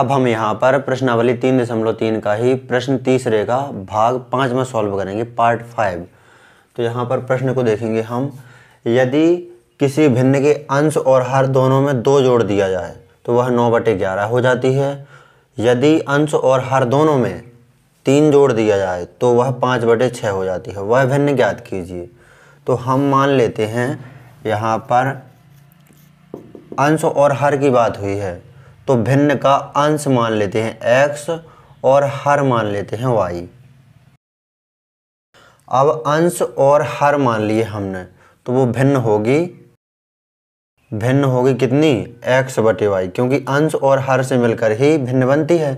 अब हम यहाँ पर प्रश्नावली तीन दशमलव तीन का ही प्रश्न तीसरे का भाग पाँच में सॉल्व करेंगे पार्ट फाइव तो यहाँ पर प्रश्न को देखेंगे हम यदि किसी भिन्न के अंश और हर दोनों में दो जोड़ दिया जाए तो वह नौ बटे ग्यारह हो जाती है यदि अंश और हर दोनों में तीन जोड़ दिया जाए तो वह पाँच बटे छः हो जाती है वह भिन्न ज्ञात कीजिए तो हम मान लेते हैं यहाँ पर अंश और हर की बात हुई है तो भिन्न का अंश मान लेते हैं x और हर मान लेते हैं y अब अंश और हर मान लिए हमने तो वो भिन्न होगी भिन्न होगी कितनी x बटे वाई क्योंकि अंश और हर से मिलकर ही भिन्न बनती है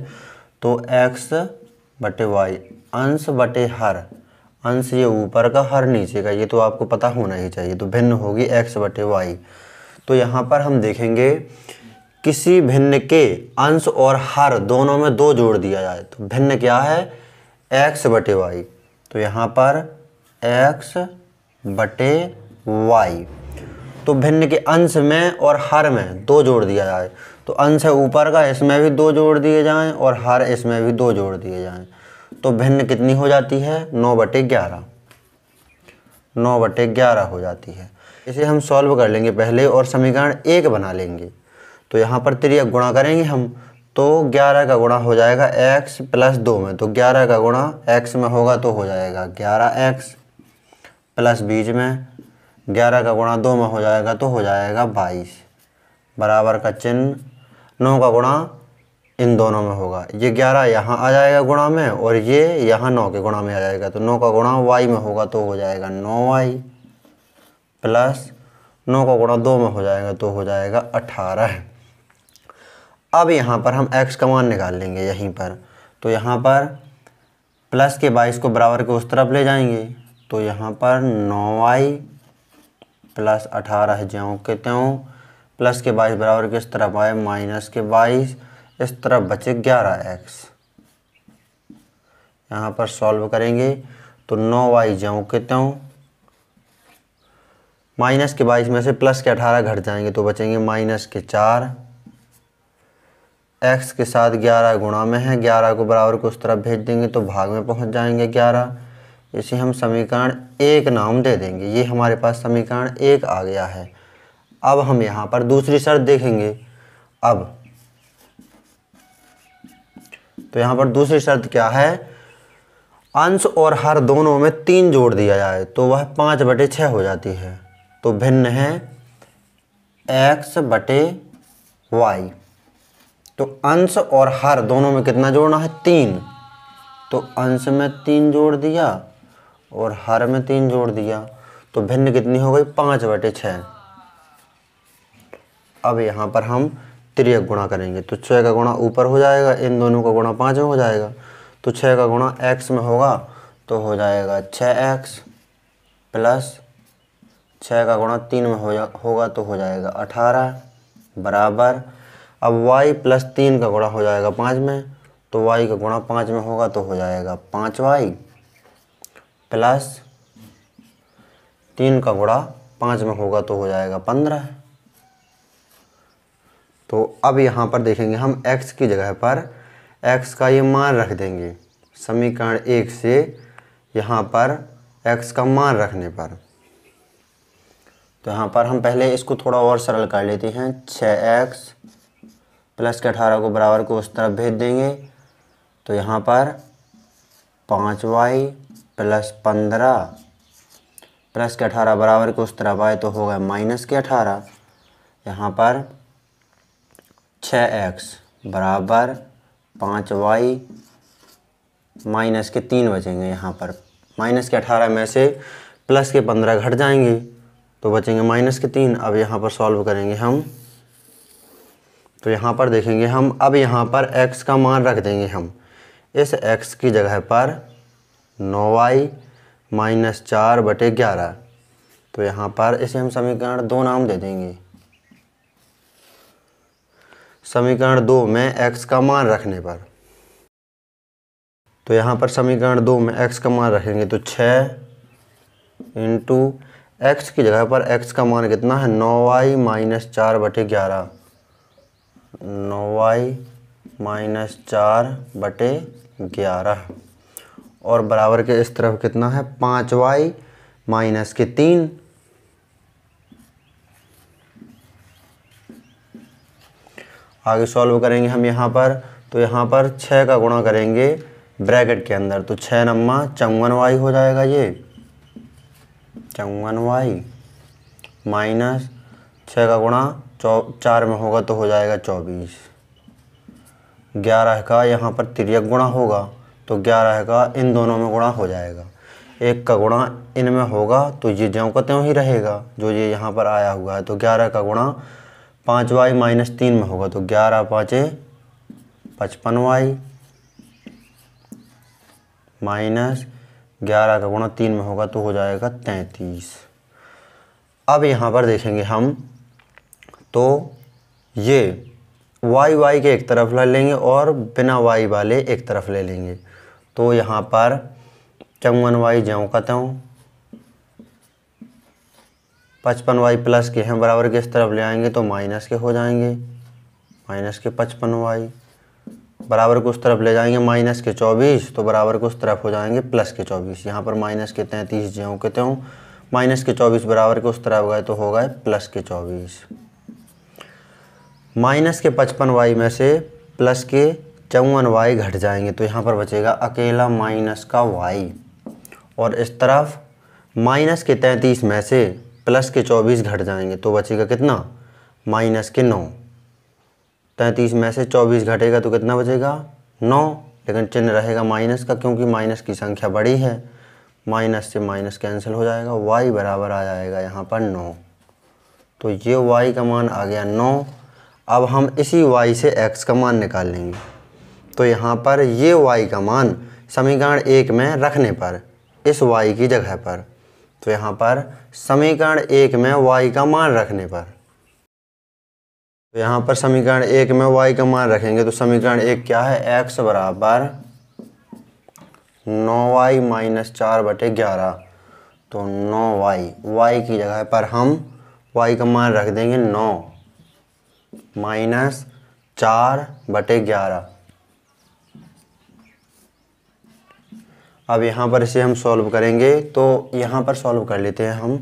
तो x बटे वाई अंश बटे हर अंश ये ऊपर का हर नीचे का ये तो आपको पता होना ही चाहिए तो भिन्न होगी x बटे वाई तो यहाँ पर हम देखेंगे किसी भिन्न के अंश और हर दोनों में दो जोड़ दिया जाए तो भिन्न क्या है एक्स बटे वाई तो यहाँ पर एक्स बटे वाई तो भिन्न के अंश में और हर में दो जोड़ दिया जाए तो अंश है ऊपर का इसमें भी दो जोड़ दिए जाएं और हर इसमें भी दो जोड़ दिए जाएं तो भिन्न कितनी हो जाती है नौ बटे ग्यारह नौ बटे ग्यारह हो जाती है इसे हम सॉल्व कर लेंगे पहले और समीकरण एक बना लेंगे तो यहाँ पर त्रिया गुणा करेंगे हम तो ग्यारह का गुणा हो जाएगा एक्स प्लस दो में तो ग्यारह का गुणा एक्स में होगा तो हो जाएगा ग्यारह एक्स प्लस बीच में ग्यारह का गुणा दो में हो जाएगा तो हो जाएगा बाईस बराबर का चिन्ह नौ का गुणा इन दोनों में होगा ये ग्यारह यहाँ आ जाएगा गुणा में और ये यहाँ नौ के गुणा में आ जाएगा तो नौ का गुणा वाई में होगा तो हो जाएगा नौ वाई प्लस नौ का गुणा दो में हो जाएगा तो हो जाएगा अठारह अब यहाँ पर हम एक्स का मान निकाल लेंगे यहीं पर तो यहाँ पर प्लस के बाईस को बराबर के उस तरफ ले जाएंगे तो यहाँ पर नौ आई प्लस अठारह ज्यों के त्यों प्लस के बाईस बराबर के इस तरफ आए माइनस के बाईस इस तरफ बचे ग्यारह एक्स यहाँ पर सॉल्व करेंगे तो नौ वाई ज्यों के त्यों माइनस के बाईस में से प्लस के अठारह घट जाएंगे तो बचेंगे माइनस के चार एक्स के साथ ग्यारह गुणा में है ग्यारह को बराबर को उस तरफ भेज देंगे तो भाग में पहुंच जाएंगे ग्यारह इसे हम समीकरण एक नाम दे देंगे ये हमारे पास समीकरण एक आ गया है अब हम यहाँ पर दूसरी शर्त देखेंगे अब तो यहाँ पर दूसरी शर्त क्या है अंश और हर दोनों में तीन जोड़ दिया जाए तो वह पाँच बटे छः हो जाती है तो भिन्न है एक्स बटे वाई तो अंश और हर दोनों में कितना जोड़ना है तीन तो अंश में तीन जोड़ दिया और हर में तीन जोड़ दिया तो भिन्न कितनी हो गई पाँच बटे छः अब यहाँ पर हम त्रियक गुणा करेंगे तो छः का गुणा ऊपर हो जाएगा इन दोनों का गुणा पाँच में हो जाएगा तो छः का गुणा एक्स में होगा तो हो जाएगा छ एक्स प्लस छः का गुणा तीन में हो जा होगा तो हो जाएगा अठारह बराबर अब वाई प्लस तीन का गुणा हो जाएगा पाँच में तो वाई का गुणा पाँच में होगा तो हो जाएगा पाँच वाई प्लस तीन का गुणा पाँच में होगा तो हो जाएगा पंद्रह तो अब यहाँ पर देखेंगे हम x की जगह पर x का ये मान रख देंगे समीकरण एक से यहाँ पर x का मान रखने पर तो यहाँ पर हम पहले इसको थोड़ा और सरल कर लेते हैं छः एक्स प्लस के अठारह को बराबर को उस तरफ भेज देंगे तो यहाँ पर पाँच वाई प्लस पंद्रह प्लस के अठारह बराबर को उस तरफ आए तो हो गए माइनस के अठारह यहाँ पर छ एक्स बराबर पाँच वाई माइनस के तीन बचेंगे यहाँ पर माइनस के अठारह में से प्लस के पंद्रह घट जाएंगे तो बचेंगे माइनस के तीन अब यहाँ पर सॉल्व करेंगे हम तो यहाँ पर देखेंगे हम अब यहाँ पर x का मान रख देंगे हम इस x की जगह पर नौ वाई माइनस चार बटे ग्यारह तो यहाँ पर इसे हम समीकरण दो नाम दे देंगे समीकरण दो में x का मान रखने पर तो यहाँ पर समीकरण दो में x का मान रखेंगे तो छः इंटू एक्स की जगह पर x का मान कितना है नौ वाई माइनस चार बटे ग्यारह नौ वाई माइनस चार बटे ग्यारह और बराबर के इस तरफ कितना है पाँच वाई माइनस के तीन आगे सॉल्व करेंगे हम यहाँ पर तो यहाँ पर छः का गुणा करेंगे ब्रैकेट के अंदर तो छः नम्मा चौवन वाई हो जाएगा ये चौवन वाई माइनस छः का गुणा चौ चार में होगा तो हो जाएगा चौबीस ग्यारह का यहाँ पर तिरक गुणा होगा तो ग्यारह का इन दोनों में गुणा हो जाएगा एक का गुणा इन में होगा तो ये ज्यों का त्यों ही रहेगा जो ये यहाँ पर आया हुआ है तो ग्यारह का गुणा पाँच वाई माइनस तीन में होगा तो ग्यारह पाँचे पचपन वाई माइनस ग्यारह का गुणा तीन में होगा तो हो जाएगा तैंतीस अब यहाँ पर देखेंगे हम तो ये वाई वाई के एक तरफ ले लेंगे और बिना वाई वाले एक तरफ ले लेंगे तो यहाँ पर चौवन वाई ज्यों का त्यों पचपन वाई प्लस के हैं बराबर के इस तरफ ले आएंगे तो माइनस के हो जाएंगे माइनस के पचपन वाई बराबर को उस तरफ ले जाएंगे माइनस के चौबीस तो बराबर को उस तरफ हो जाएंगे प्लस के चौबीस यहाँ पर माइनस के तैंतीस ज्यों के त्यों माइनस के चौबीस बराबर के उस तरफ गए तो हो गए प्लस के चौबीस माइनस के पचपन वाई में से प्लस के चौवन वाई घट जाएंगे तो यहाँ पर बचेगा अकेला माइनस का वाई और इस तरफ माइनस के तैंतीस में से प्लस के चौबीस घट जाएंगे तो बचेगा कितना माइनस के नौ तैंतीस में से चौबीस घटेगा तो कितना बचेगा नौ लेकिन चिन्ह रहेगा माइनस का क्योंकि माइनस की संख्या बड़ी है माइनस से माइनस कैंसिल हो जाएगा वाई बराबर आ जाएगा यहाँ पर नौ तो ये वाई का मान आ गया नौ अब हम इसी y से x का मान निकाल लेंगे तो यहाँ पर ये y का मान समीकरण एक में रखने पर इस y की जगह पर तो यहाँ पर समीकरण एक में y का मान रखने पर तो यहाँ पर समीकरण एक में y का मान रखेंगे तो समीकरण एक क्या है x बराबर नौ वाई माइनस चार बटे ग्यारह तो नौ वाई वाई की जगह पर हम y का मान रख देंगे नौ माइनस चार बटे ग्यारह अब यहाँ पर इसे हम सॉल्व करेंगे तो यहाँ पर सॉल्व कर लेते हैं हम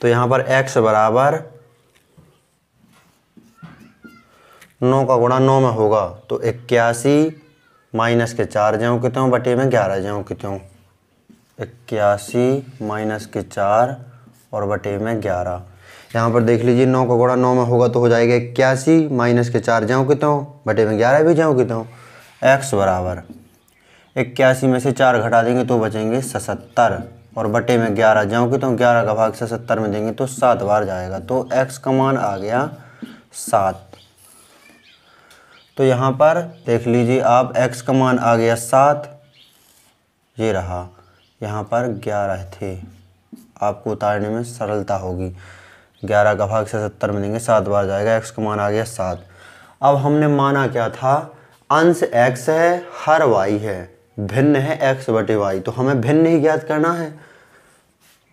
तो यहाँ पर x बराबर नौ का गुणा नौ में होगा तो इक्यासी माइनस के चार जाऊँ कितने हूँ बटे में ग्यारह जाऊँ कितने इक्यासी माइनस के चार और बटे में ग्यारह यहाँ पर देख लीजिए नौ का घोड़ा नौ में होगा तो हो जाएगा इक्यासी माइनस के चार जाऊँ कितना हूँ बटे में ग्यारह भी जाऊँ कितना हूँ एक्स बराबर इक्यासी में से चार घटा देंगे तो बचेंगे सतहत्तर और बटे में ग्यारह जाऊँ कितना हूँ ग्यारह का भाग सतहत्तर में देंगे तो सात बार जाएगा तो एक्स का मान आ गया सात तो यहाँ पर देख लीजिए आप एक्स का मान आ गया सात ये रहा यहाँ पर ग्यारह थे आपको उतारने में सरलता होगी ग्यारह का भाग से सत्तर मिलेंगे सात बार जाएगा एक्स का मान आ गया सात अब हमने माना क्या था अंश एक्स है हर वाई है भिन्न है एक्स बटे वाई तो हमें भिन्न ही ज्ञात करना है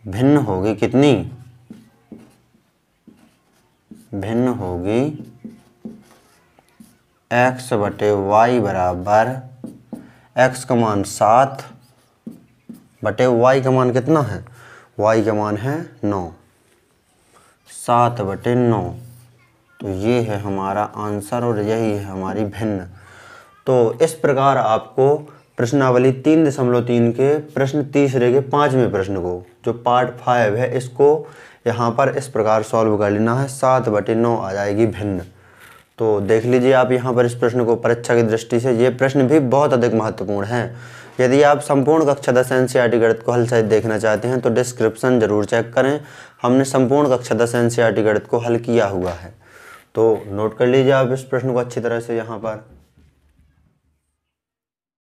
भिन्न होगी कितनी भिन्न होगी एक्स बटे वाई बराबर एक्स का मान सात बटे वाई का मान कितना है वाई का मान है नौ सात बटे नौ तो ये है हमारा आंसर और यही है हमारी भिन्न तो इस प्रकार आपको प्रश्नावली तीन दशमलव तीन के प्रश्न तीसरे के पाँचवें प्रश्न को जो पार्ट फाइव है इसको यहाँ पर इस प्रकार सॉल्व कर लेना है सात बटे नौ आ जाएगी भिन्न तो देख लीजिए आप यहाँ पर इस प्रश्न को परीक्षा अच्छा की दृष्टि से ये प्रश्न भी बहुत अधिक महत्वपूर्ण है यदि आप संपूर्ण कक्षा दस एन सी गणित को हल सहित देखना चाहते हैं तो डिस्क्रिप्शन जरूर चेक करें हमने संपूर्ण कक्षा दस एन सी गणित को हल किया हुआ है तो नोट कर लीजिए आप इस प्रश्न को अच्छी तरह से यहाँ पर